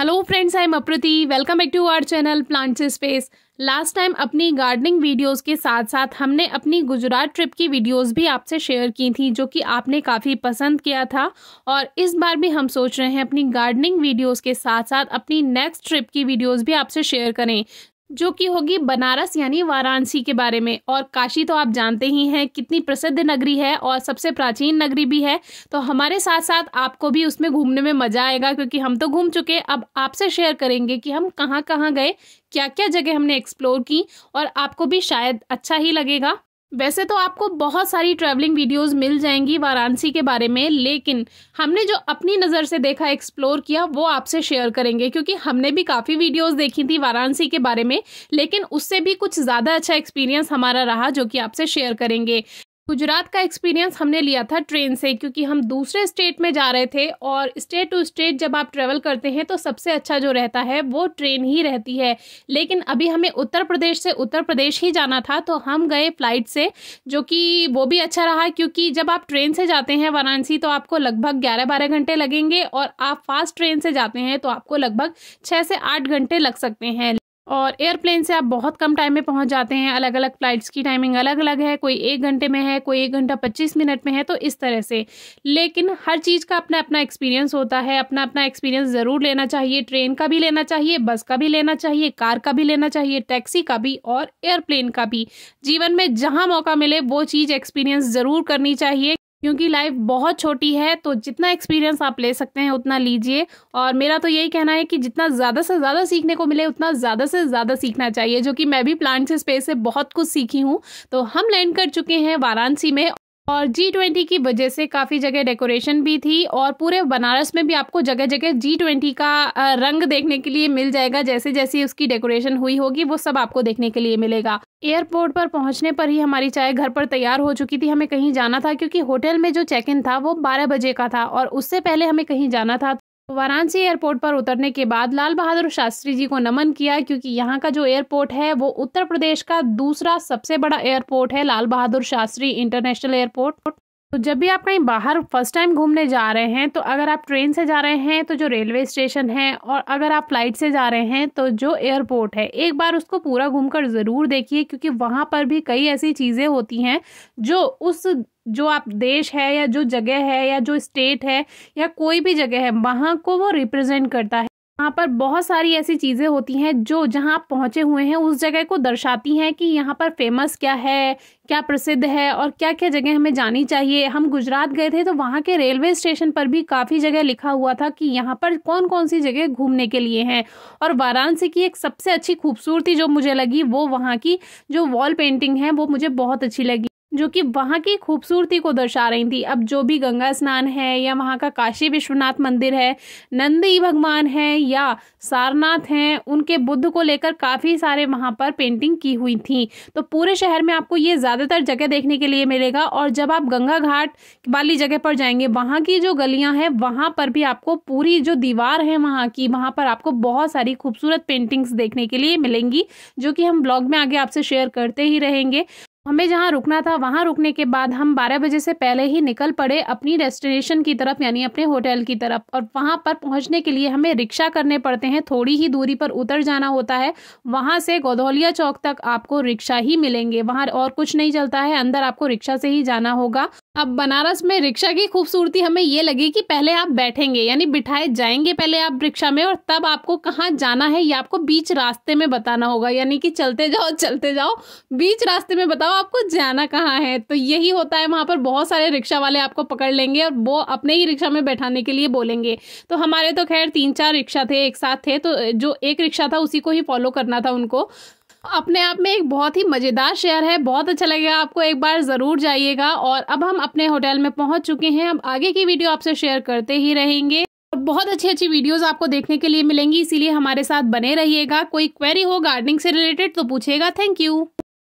hello friends I am Aprati welcome back to our channel plants space last time अपनी gardening videos के साथ साथ हमने अपनी गुजरात ट्रिप की वीडियोस भी आपसे शेयर की थी जो कि आपने काफ़ी पसंद किया था और इस बार भी हम सोच रहे हैं अपनी गार्डनिंग वीडियोस के साथ साथ अपनी नेक्स्ट ट्रिप की वीडियोस भी आपसे शेयर करें जो कि होगी बनारस यानी वाराणसी के बारे में और काशी तो आप जानते ही हैं कितनी प्रसिद्ध नगरी है और सबसे प्राचीन नगरी भी है तो हमारे साथ साथ आपको भी उसमें घूमने में मज़ा आएगा क्योंकि हम तो घूम चुके अब आपसे शेयर करेंगे कि हम कहाँ कहाँ गए क्या क्या जगह हमने एक्सप्लोर की और आपको भी शायद अच्छा ही लगेगा वैसे तो आपको बहुत सारी ट्रैवलिंग वीडियोस मिल जाएंगी वाराणसी के बारे में लेकिन हमने जो अपनी नज़र से देखा एक्सप्लोर किया वो आपसे शेयर करेंगे क्योंकि हमने भी काफ़ी वीडियोस देखी थी वाराणसी के बारे में लेकिन उससे भी कुछ ज़्यादा अच्छा एक्सपीरियंस हमारा रहा जो कि आपसे शेयर करेंगे गुजरात का एक्सपीरियंस हमने लिया था ट्रेन से क्योंकि हम दूसरे स्टेट में जा रहे थे और स्टेट टू स्टेट जब आप ट्रेवल करते हैं तो सबसे अच्छा जो रहता है वो ट्रेन ही रहती है लेकिन अभी हमें उत्तर प्रदेश से उत्तर प्रदेश ही जाना था तो हम गए फ्लाइट से जो कि वो भी अच्छा रहा क्योंकि जब आप ट्रेन से जाते हैं वाराणसी तो आपको लगभग ग्यारह बारह घंटे लगेंगे और आप फास्ट ट्रेन से जाते हैं तो आपको लगभग छः से आठ घंटे लग सकते हैं और एयरप्लेन से आप बहुत कम टाइम में पहुंच जाते हैं अलग अलग फ़्लाइट्स की टाइमिंग अलग अलग है कोई एक घंटे में है कोई एक घंटा पच्चीस मिनट में है तो इस तरह से लेकिन हर चीज़ का अपना अपना एक्सपीरियंस होता है अपना अपना एक्सपीरियंस ज़रूर लेना चाहिए ट्रेन का भी लेना चाहिए बस का भी लेना चाहिए कार का भी लेना चाहिए टैक्सी का भी और एयरप्लेन का भी जीवन में जहाँ मौका मिले वो चीज़ एक्सपीरियंस ज़रूर करनी चाहिए क्योंकि लाइफ बहुत छोटी है तो जितना एक्सपीरियंस आप ले सकते हैं उतना लीजिए और मेरा तो यही कहना है कि जितना ज़्यादा से ज़्यादा सीखने को मिले उतना ज़्यादा से ज़्यादा सीखना चाहिए जो कि मैं भी प्लांट स्पेस से बहुत कुछ सीखी हूँ तो हम लैंड कर चुके हैं वाराणसी में और जी ट्वेंटी की वजह से काफ़ी जगह डेकोरेशन भी थी और पूरे बनारस में भी आपको जगह जगह जी ट्वेंटी का रंग देखने के लिए मिल जाएगा जैसे जैसी उसकी डेकोरेशन हुई होगी वो सब आपको देखने के लिए मिलेगा एयरपोर्ट पर पहुंचने पर ही हमारी चाय घर पर तैयार हो चुकी थी हमें कहीं जाना था क्योंकि होटल में जो चेक इन था वो बारह बजे का था और उससे पहले हमें कहीं जाना था वाराणसी एयरपोर्ट पर उतरने के बाद लाल बहादुर शास्त्री जी को नमन किया क्योंकि यहाँ का जो एयरपोर्ट है वो उत्तर प्रदेश का दूसरा सबसे बड़ा एयरपोर्ट है लाल बहादुर शास्त्री इंटरनेशनल एयरपोर्ट तो जब भी आप कहीं बाहर फर्स्ट टाइम घूमने जा रहे हैं तो अगर आप ट्रेन से जा रहे हैं तो जो रेलवे स्टेशन है और अगर आप फ्लाइट से जा रहे हैं तो जो एयरपोर्ट है एक बार उसको पूरा घूमकर ज़रूर देखिए क्योंकि वहाँ पर भी कई ऐसी चीज़ें होती हैं जो उस जो आप देश है या जो जगह है या जो स्टेट है या कोई भी जगह है वहाँ को वो रिप्रेजेंट करता है यहाँ पर बहुत सारी ऐसी चीज़ें होती हैं जो जहाँ आप पहुँचे हुए हैं उस जगह को दर्शाती हैं कि यहाँ पर फेमस क्या है क्या प्रसिद्ध है और क्या क्या जगह हमें जानी चाहिए हम गुजरात गए थे तो वहाँ के रेलवे स्टेशन पर भी काफ़ी जगह लिखा हुआ था कि यहाँ पर कौन कौन सी जगह घूमने के लिए हैं और वाराणसी की एक सबसे अच्छी खूबसूरती जो मुझे लगी वो वहाँ की जो वॉल पेंटिंग है वो मुझे बहुत अच्छी लगी जो कि वहाँ की खूबसूरती को दर्शा रही थी अब जो भी गंगा स्नान है या वहाँ का काशी विश्वनाथ मंदिर है नंदी भगवान है या सारनाथ हैं उनके बुद्ध को लेकर काफ़ी सारे वहाँ पर पेंटिंग की हुई थी तो पूरे शहर में आपको ये ज़्यादातर जगह देखने के लिए मिलेगा और जब आप गंगा घाट वाली जगह पर जाएंगे वहाँ की जो गलियाँ हैं वहाँ पर भी आपको पूरी जो दीवार है वहाँ की वहाँ पर आपको बहुत सारी खूबसूरत पेंटिंग्स देखने के लिए मिलेंगी जो कि हम ब्लॉग में आगे आपसे शेयर करते ही रहेंगे हमें जहाँ रुकना था वहाँ रुकने के बाद हम 12 बजे से पहले ही निकल पड़े अपनी डेस्टिनेशन की तरफ यानी अपने होटल की तरफ और वहाँ पर पहुँचने के लिए हमें रिक्शा करने पड़ते हैं थोड़ी ही दूरी पर उतर जाना होता है वहाँ से गौधौलिया चौक तक आपको रिक्शा ही मिलेंगे वहाँ और कुछ नहीं चलता है अंदर आपको रिक्शा से ही जाना होगा अब बनारस में रिक्शा की खूबसूरती हमें ये लगी कि पहले आप बैठेंगे यानी बिठाए जाएंगे पहले आप रिक्शा में और तब आपको कहाँ जाना है ये आपको बीच रास्ते में बताना होगा यानी कि चलते जाओ चलते जाओ बीच रास्ते में बताओ आपको जाना कहाँ है तो यही होता है वहाँ पर बहुत सारे रिक्शा वाले आपको पकड़ लेंगे और वो अपने ही रिक्शा में बैठाने के लिए बोलेंगे तो हमारे तो खैर तीन चार रिक्शा थे एक साथ थे तो जो एक रिक्शा था उसी को ही फॉलो करना था उनको अपने आप में एक बहुत ही मज़ेदार शहर है बहुत अच्छा लगेगा आपको एक बार ज़रूर जाइएगा और अब हम अपने होटल में पहुंच चुके हैं अब आगे की वीडियो आपसे शेयर करते ही रहेंगे और बहुत अच्छी अच्छी वीडियोस आपको देखने के लिए मिलेंगी इसीलिए हमारे साथ बने रहिएगा कोई क्वेरी हो गार्डनिंग से रिलेटेड तो पूछेगा थैंक यू